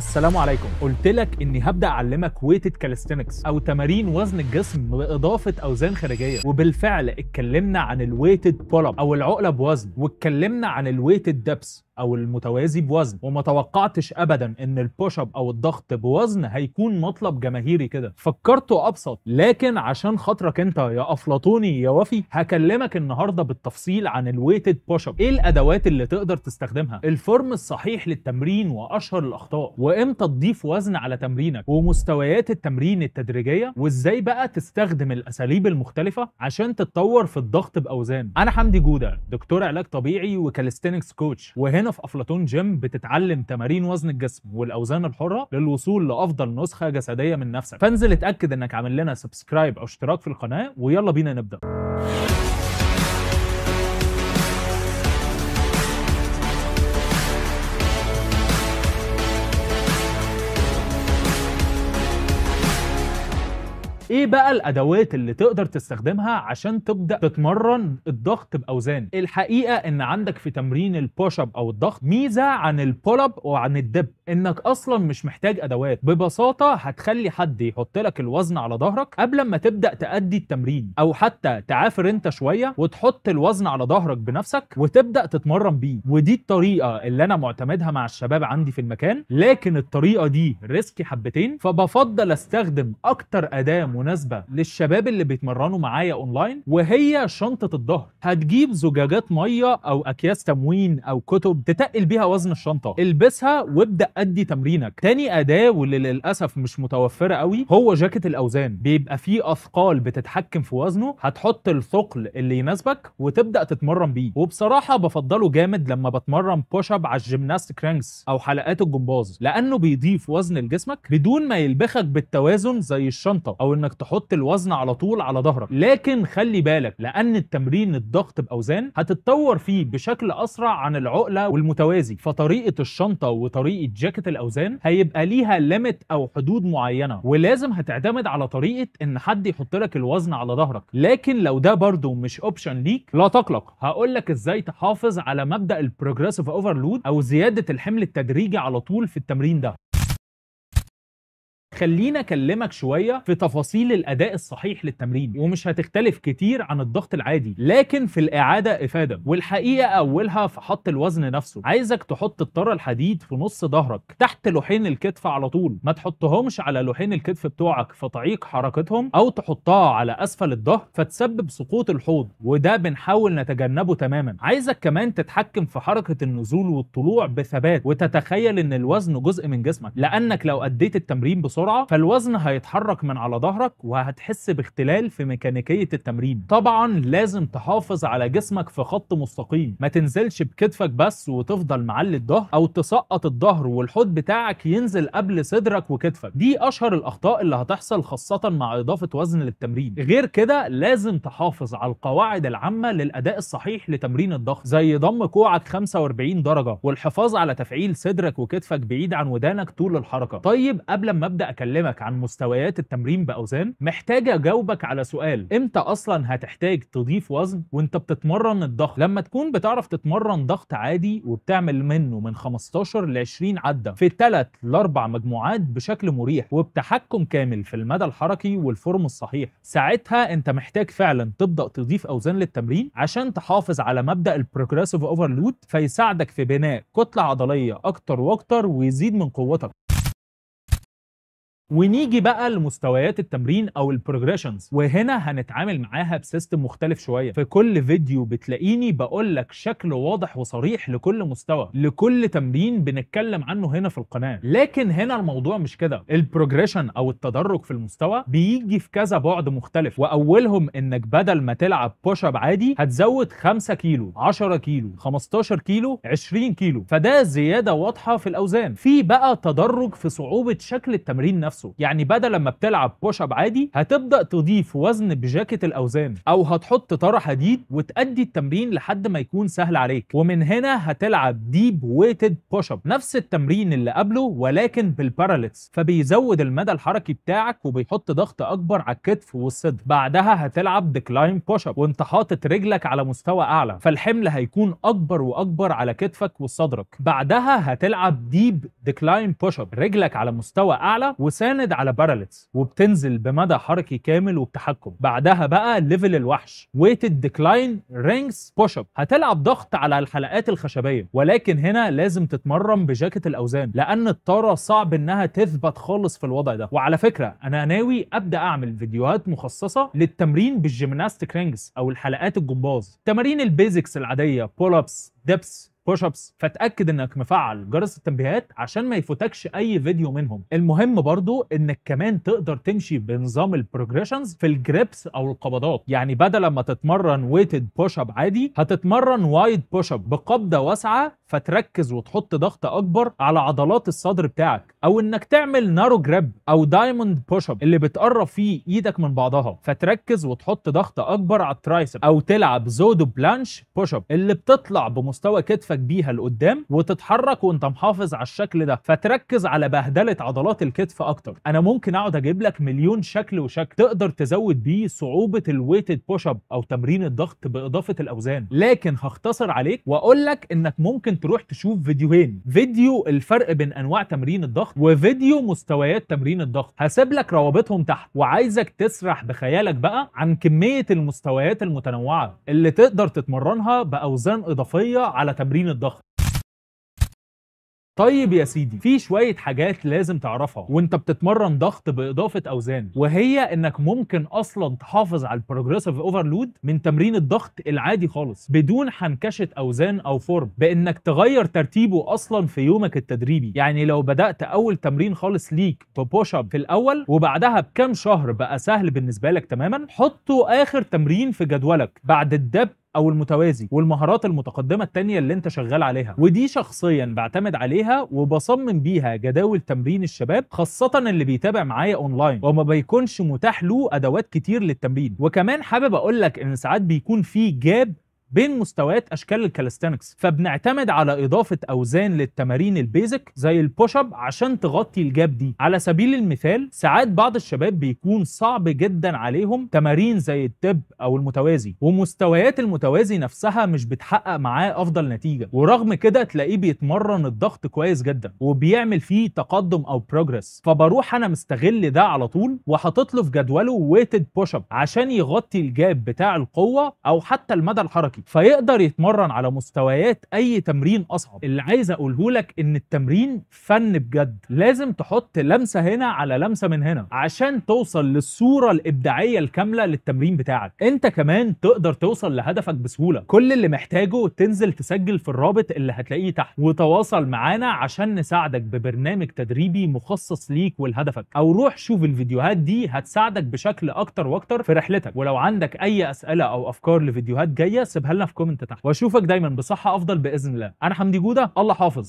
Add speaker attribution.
Speaker 1: السلام عليكم قلت لك اني هبدا اعلمك ويتد كاليستينكس او تمارين وزن الجسم باضافه اوزان خارجيه وبالفعل اتكلمنا عن الويتد بول او العقله بوزن واتكلمنا عن الويتد دبس او المتوازي بوزن وما توقعتش ابدا ان البوش اب او الضغط بوزن هيكون مطلب جماهيري كده فكرته ابسط لكن عشان خاطرك انت يا افلاطوني يا وفي هكلمك النهارده بالتفصيل عن الويتد بوش اب ايه الادوات اللي تقدر تستخدمها الفورم الصحيح للتمرين واشهر الاخطاء وامتى تضيف وزن على تمرينك ومستويات التمرين التدريجيه وازاي بقى تستخدم الاساليب المختلفه عشان تتطور في الضغط باوزان انا حمدي جوده دكتور علاج طبيعي وكاليستينكس كوتش وهنا في افلاطون جيم بتتعلم تمارين وزن الجسم والاوزان الحره للوصول لافضل نسخه جسديه من نفسك فانزل اتاكد انك عامل لنا سبسكرايب او اشتراك في القناه ويلا بينا نبدا ايه بقى الادوات اللي تقدر تستخدمها عشان تبدا تتمرن الضغط باوزان الحقيقه ان عندك في تمرين البوش اب او الضغط ميزه عن البول اب وعن الدب انك اصلا مش محتاج ادوات ببساطه هتخلي حد يحط لك الوزن على ظهرك قبل ما تبدا تادي التمرين او حتى تعافر انت شويه وتحط الوزن على ظهرك بنفسك وتبدا تتمرن بيه ودي الطريقه اللي انا معتمدها مع الشباب عندي في المكان لكن الطريقه دي ريسكي حبتين فبفضل استخدم اكتر اداه مناسبه للشباب اللي بيتمرنوا معايا اونلاين وهي شنطه الظهر هتجيب زجاجات ميه او اكياس تموين او كتب تتقل بيها وزن الشنطه البسها وابدا ادي تمرينك تاني اداه واللي للاسف مش متوفره قوي هو جاكيت الاوزان بيبقى فيه اثقال بتتحكم في وزنه هتحط الثقل اللي يناسبك وتبدا تتمرن بيه وبصراحه بفضله جامد لما بتمرن بوش اب على الجيمناستيك رانكس او حلقات الجمباز لانه بيضيف وزن لجسمك بدون ما يلبخك بالتوازن زي الشنطه او انك تحط الوزن على طول على ظهرك لكن خلي بالك لان التمرين الضغط باوزان هتتطور فيه بشكل اسرع عن العقله والمتوازي فطريقه الشنطه وطريقه جاكيت شركه الاوزان هيبقى ليها ليميت او حدود معينه ولازم هتعتمد على طريقه ان حد يحط لك الوزن على ظهرك لكن لو ده برضه مش اوبشن ليك لا تقلق هقول لك ازاي تحافظ على مبدا البروجريسيف اوفرلود او زياده الحمل التدريجي على طول في التمرين ده خلينا اكلمك شويه في تفاصيل الاداء الصحيح للتمرين ومش هتختلف كتير عن الضغط العادي لكن في الاعاده افاده والحقيقه اولها في حط الوزن نفسه عايزك تحط الطره الحديد في نص ظهرك تحت لوحين الكتف على طول ما تحطهمش على لوحين الكتف بتوعك فتعيق حركتهم او تحطها على اسفل الظهر فتسبب سقوط الحوض وده بنحاول نتجنبه تماما عايزك كمان تتحكم في حركه النزول والطلوع بثبات وتتخيل ان الوزن جزء من جسمك لانك لو اديت التمرين بسرعه بسرعه فالوزن هيتحرك من على ظهرك وهتحس باختلال في ميكانيكيه التمرين طبعا لازم تحافظ على جسمك في خط مستقيم ما تنزلش بكتفك بس وتفضل معلي الظهر او تسقط الظهر والحوض بتاعك ينزل قبل صدرك وكتفك دي اشهر الاخطاء اللي هتحصل خاصه مع اضافه وزن للتمرين غير كده لازم تحافظ على القواعد العامه للاداء الصحيح لتمرين الضغط زي ضم كوعك 45 درجه والحفاظ على تفعيل صدرك وكتفك بعيد عن ودانك طول الحركه طيب قبل ما ابدا بكلمك عن مستويات التمرين باوزان محتاجه اجاوبك على سؤال امتى اصلا هتحتاج تضيف وزن وانت بتتمرن الضغط لما تكون بتعرف تتمرن ضغط عادي وبتعمل منه من 15 ل 20 عده في 3 ل 4 مجموعات بشكل مريح وبتحكم كامل في المدى الحركي والفورم الصحيح ساعتها انت محتاج فعلا تبدا تضيف اوزان للتمرين عشان تحافظ على مبدا البروجريسيف اوفرلود فيساعدك في بناء كتله عضليه اكتر واكتر ويزيد من قوتك ونيجي بقى لمستويات التمرين او البروجريشنز وهنا هنتعامل معاها بسيستم مختلف شويه في كل فيديو بتلاقيني بقول لك شكل واضح وصريح لكل مستوى لكل تمرين بنتكلم عنه هنا في القناه لكن هنا الموضوع مش كده البروجريشن او التدرج في المستوى بيجي في كذا بعد مختلف واولهم انك بدل ما تلعب بوش اب عادي هتزود 5 كيلو 10 كيلو 15 كيلو 20 كيلو فده زياده واضحه في الاوزان في بقى تدرج في صعوبه شكل التمرين نفسه نفسه يعني بدل ما بتلعب بوش اب عادي هتبدا تضيف وزن بجاكيت الاوزان او هتحط طرح حديد وتأدي التمرين لحد ما يكون سهل عليك ومن هنا هتلعب ديب ويتد بوش اب نفس التمرين اللي قبله ولكن بالباراليكس فبيزود المدى الحركي بتاعك وبيحط ضغط اكبر على الكتف والصدر بعدها هتلعب ديكلاين بوش اب وانت حاطط رجلك على مستوى اعلى فالحمل هيكون اكبر واكبر على كتفك وصدرك بعدها هتلعب ديب ديكلاين بوش اب رجلك على مستوى اعلى وسام بتساند على باراليتس وبتنزل بمدى حركي كامل وبتحكم بعدها بقى ليفل الوحش ويتد ديكلاين رينجز بوش اب هتلعب ضغط على الحلقات الخشبيه ولكن هنا لازم تتمرن بجاكيت الاوزان لان الطاره صعب انها تثبت خالص في الوضع ده وعلى فكره انا ناوي ابدا اعمل فيديوهات مخصصه للتمرين بالجيمناستيك رينجز او الحلقات الجمباز تمارين البيزكس العاديه بول ابس دبس بوش ابس فاتاكد انك مفعل جرس التنبيهات عشان ما يفوتكش اي فيديو منهم المهم برضو انك كمان تقدر تمشي بنظام البروجريشنز في الجريبس او القبضات يعني بدل ما تتمرن ويتد بوش اب عادي هتتمرن وايد بوش اب بقبضه واسعه فتركز وتحط ضغط اكبر على عضلات الصدر بتاعك او انك تعمل نارو جراب او دايموند بوش اب اللي بتقرب فيه ايدك من بعضها فتركز وتحط ضغط اكبر على الترايسب او تلعب زودو بلانش بوش اب اللي بتطلع بمستوى كتفك بيها لقدام وتتحرك وانت محافظ على الشكل ده فتركز على بهدله عضلات الكتف اكتر انا ممكن اقعد اجيب لك مليون شكل وشكل تقدر تزود بيه صعوبه الويتد بوش اب او تمرين الضغط باضافه الاوزان لكن هختصر عليك واقول لك انك ممكن تروح تشوف فيديوهين فيديو الفرق بين انواع تمرين الضغط وفيديو مستويات تمرين الضغط هسيب لك روابطهم تحت وعايزك تسرح بخيالك بقى عن كميه المستويات المتنوعه اللي تقدر تتمرنها باوزان اضافيه على تمرين تمرين الضغط طيب يا سيدي في شويه حاجات لازم تعرفها وانت بتتمرن ضغط باضافه اوزان وهي انك ممكن اصلا تحافظ على البروجريسيف اوفرلود من تمرين الضغط العادي خالص بدون حنكشه اوزان او فورم بانك تغير ترتيبه اصلا في يومك التدريبي يعني لو بدات اول تمرين خالص ليك ببوش اب في الاول وبعدها بكام شهر بقى سهل بالنسبه لك تماما حطه اخر تمرين في جدولك بعد الدب او المتوازي والمهارات المتقدمه التانيه اللي انت شغال عليها ودي شخصيا بعتمد عليها وبصمم بيها جداول تمرين الشباب خاصه اللي بيتابع معايا اونلاين وما بيكونش متاح له ادوات كتير للتمرين وكمان حابب اقول لك ان ساعات بيكون في جاب بين مستويات اشكال الكالستانكس فبنعتمد على اضافه اوزان للتمارين البيزك زي البوش اب عشان تغطي الجاب دي على سبيل المثال ساعات بعض الشباب بيكون صعب جدا عليهم تمارين زي التب او المتوازي ومستويات المتوازي نفسها مش بتحقق معاه افضل نتيجه ورغم كده تلاقيه بيتمرن الضغط كويس جدا وبيعمل فيه تقدم او بروجرس فبروح انا مستغل ده على طول وحاطط له في جدوله ويتد بوش اب عشان يغطي الجاب بتاع القوه او حتى المدى الحركي فيقدر يتمرن على مستويات اي تمرين اصعب اللي عايز اقوله لك ان التمرين فن بجد لازم تحط لمسه هنا على لمسه من هنا عشان توصل للصوره الابداعيه الكامله للتمرين بتاعك انت كمان تقدر توصل لهدفك بسهوله كل اللي محتاجه تنزل تسجل في الرابط اللي هتلاقيه تحت وتواصل معانا عشان نساعدك ببرنامج تدريبي مخصص ليك ولهدفك او روح شوف الفيديوهات دي هتساعدك بشكل اكتر واكتر في رحلتك ولو عندك اي اسئله او افكار لفيديوهات جايه سيبها لنا في كومنت تحت واشوفك دايما بصحه افضل باذن الله انا حمدي جوده الله حافظ